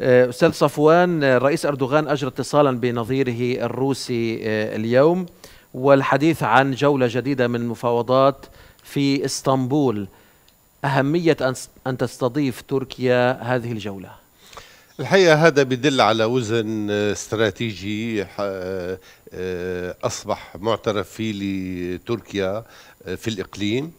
آه، استاذ صفوان آه، رئيس اردوغان اجرى اتصالا بنظيره الروسي آه، اليوم والحديث عن جوله جديده من مفاوضات في اسطنبول اهميه ان تستضيف تركيا هذه الجوله الحقيقه هذا بدل على وزن استراتيجي اصبح معترف فيه لتركيا في الاقليم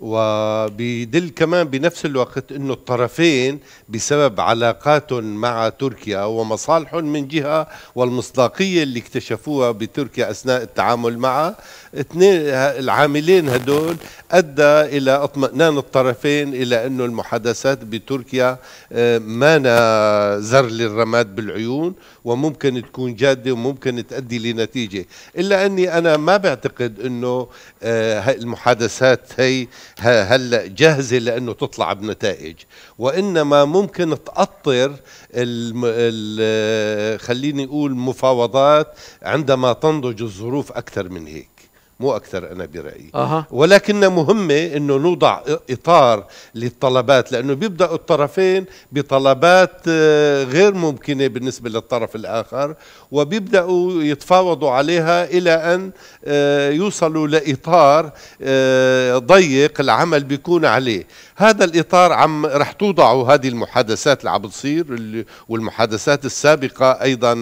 وبدل كمان بنفس الوقت انه الطرفين بسبب علاقاتهم مع تركيا ومصالحهم من جهه والمصداقيه اللي اكتشفوها بتركيا اثناء التعامل معها اثنين العاملين هدول ادى الى اطمئنان الطرفين الى انه المحادثات بتركيا آه، ما زر للرماد بالعيون وممكن تكون جاده وممكن تؤدي لنتيجه الا اني انا ما بعتقد انه آه، المحادثات هي هلا جاهزه لانه تطلع بنتائج وانما ممكن تاطر خليني اقول مفاوضات عندما تنضج الظروف اكثر من هيك مو أكثر أنا برأيي أه. ولكن مهمة أنه نوضع إطار للطلبات لأنه بيبدأ الطرفين بطلبات آه، غير ممكنة بالنسبة للطرف الآخر وبيبدأوا يتفاوضوا عليها إلى أن آه، يوصلوا لإطار آه، ضيق العمل بيكون عليه هذا الإطار عم رح توضعوا هذه المحادثات اللي عم بتصير والمحادثات السابقة أيضا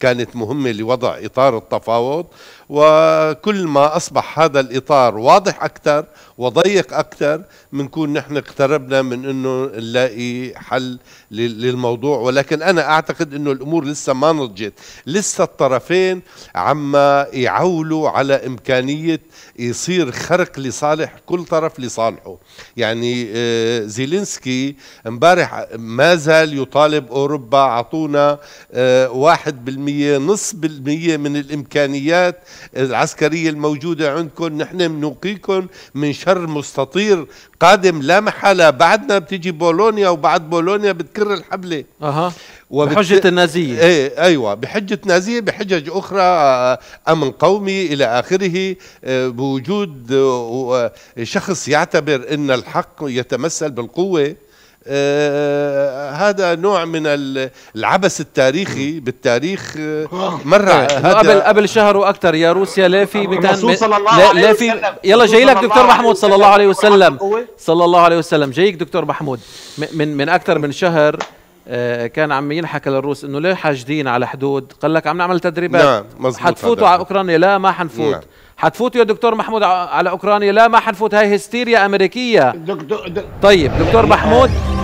كانت مهمة لوضع إطار التفاوض وكل ما أصبح هذا الإطار واضح أكثر وضيق أكثر بنكون نحن اقتربنا من أنه نلاقي حل للموضوع ولكن أنا أعتقد أنه الأمور لسه ما نضجت لسه الطرفين عم يعولوا على إمكانية يصير خرق لصالح كل طرف لصالحه يعني آه، زيلينسكي امبارح ما زال يطالب أوروبا أعطونا آه، واحد بالمية نص بالمية من الإمكانيات العسكرية الموجودة عندكم نحن بنوقيكم من شر مستطير قادم لا محالة بعدنا بتيجي بولونيا وبعد بولونيا بتكر الحبلة أها وبت... بحجة النازية ايه ايوه بحجة نازية بحجج أخرى آه، أمن قومي إلى آخره آه، بوجود آه، شخص يعتبر أن الحق يتمثل بالقوة آه، هذا نوع من العبث التاريخي بالتاريخ آه، آه. مر نعم. قبل قبل شهر واكثر يا روسيا لا في الرسول صلى الله لا, عليه لا في وسلم. يلا جاي لك دكتور محمود صلى الله عليه وسلم صلى الله عليه وسلم جايك دكتور محمود من من اكثر من شهر كان عم ينحكى للروس انه ليه حاجدين على حدود قال لك عم نعمل تدريبات نعم حتفوتوا على اوكرانيا لا ما حنفوت نعم. حتفوت يا دكتور محمود على اوكرانيا لا ما حنفوت هاي هستيريا امريكيه دكتور دك... طيب دكتور محمود